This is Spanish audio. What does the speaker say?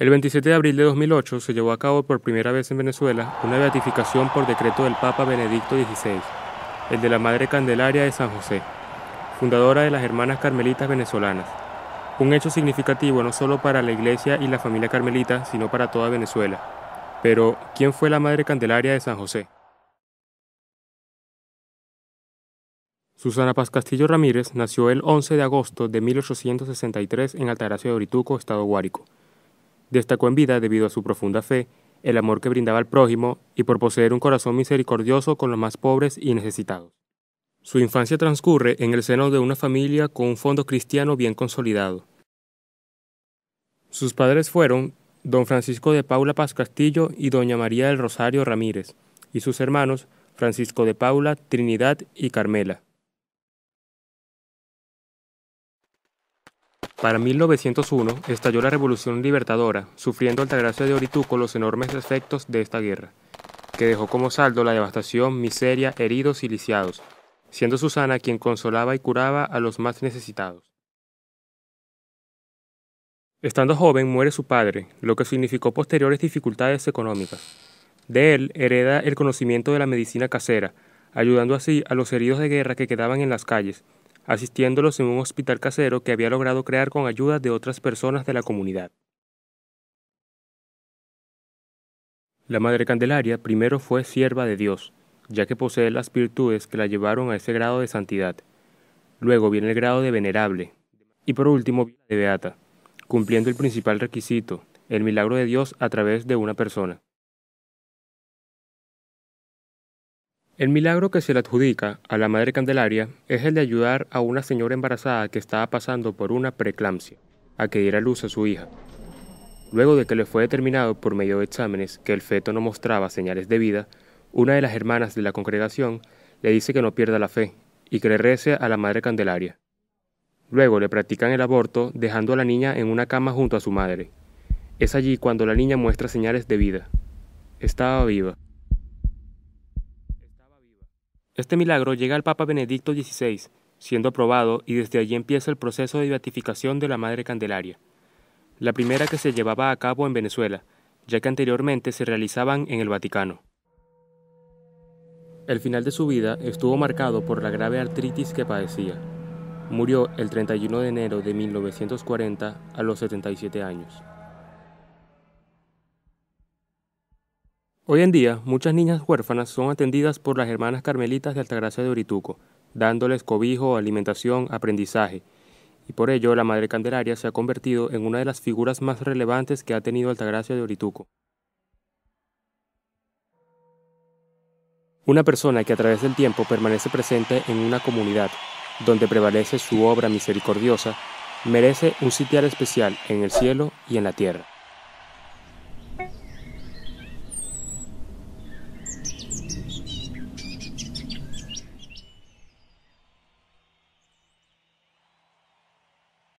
El 27 de abril de 2008 se llevó a cabo por primera vez en Venezuela una beatificación por decreto del Papa Benedicto XVI, el de la Madre Candelaria de San José, fundadora de las Hermanas Carmelitas Venezolanas. Un hecho significativo no solo para la Iglesia y la familia carmelita, sino para toda Venezuela. Pero, ¿quién fue la Madre Candelaria de San José? Susana Paz Castillo Ramírez nació el 11 de agosto de 1863 en Altaracio de Orituco, Estado Guárico. Destacó en vida debido a su profunda fe, el amor que brindaba al prójimo y por poseer un corazón misericordioso con los más pobres y necesitados. Su infancia transcurre en el seno de una familia con un fondo cristiano bien consolidado. Sus padres fueron don Francisco de Paula Paz Castillo y doña María del Rosario Ramírez, y sus hermanos Francisco de Paula, Trinidad y Carmela. Para 1901 estalló la Revolución Libertadora, sufriendo Altagracia de Orituco los enormes efectos de esta guerra, que dejó como saldo la devastación, miseria, heridos y lisiados, siendo Susana quien consolaba y curaba a los más necesitados. Estando joven muere su padre, lo que significó posteriores dificultades económicas. De él hereda el conocimiento de la medicina casera, ayudando así a los heridos de guerra que quedaban en las calles, asistiéndolos en un hospital casero que había logrado crear con ayuda de otras personas de la comunidad. La Madre Candelaria primero fue sierva de Dios, ya que posee las virtudes que la llevaron a ese grado de santidad. Luego viene el grado de venerable, y por último de beata, cumpliendo el principal requisito, el milagro de Dios a través de una persona. El milagro que se le adjudica a la Madre Candelaria es el de ayudar a una señora embarazada que estaba pasando por una preeclampsia a que diera luz a su hija. Luego de que le fue determinado por medio de exámenes que el feto no mostraba señales de vida, una de las hermanas de la congregación le dice que no pierda la fe y que le rece a la Madre Candelaria. Luego le practican el aborto dejando a la niña en una cama junto a su madre. Es allí cuando la niña muestra señales de vida. Estaba viva. Este milagro llega al Papa Benedicto XVI, siendo aprobado y desde allí empieza el proceso de beatificación de la Madre Candelaria, la primera que se llevaba a cabo en Venezuela, ya que anteriormente se realizaban en el Vaticano. El final de su vida estuvo marcado por la grave artritis que padecía. Murió el 31 de enero de 1940 a los 77 años. Hoy en día, muchas niñas huérfanas son atendidas por las hermanas carmelitas de Altagracia de Orituco, dándoles cobijo, alimentación, aprendizaje. Y por ello, la Madre Candelaria se ha convertido en una de las figuras más relevantes que ha tenido Altagracia de Orituco. Una persona que a través del tiempo permanece presente en una comunidad, donde prevalece su obra misericordiosa, merece un sitial especial en el cielo y en la tierra.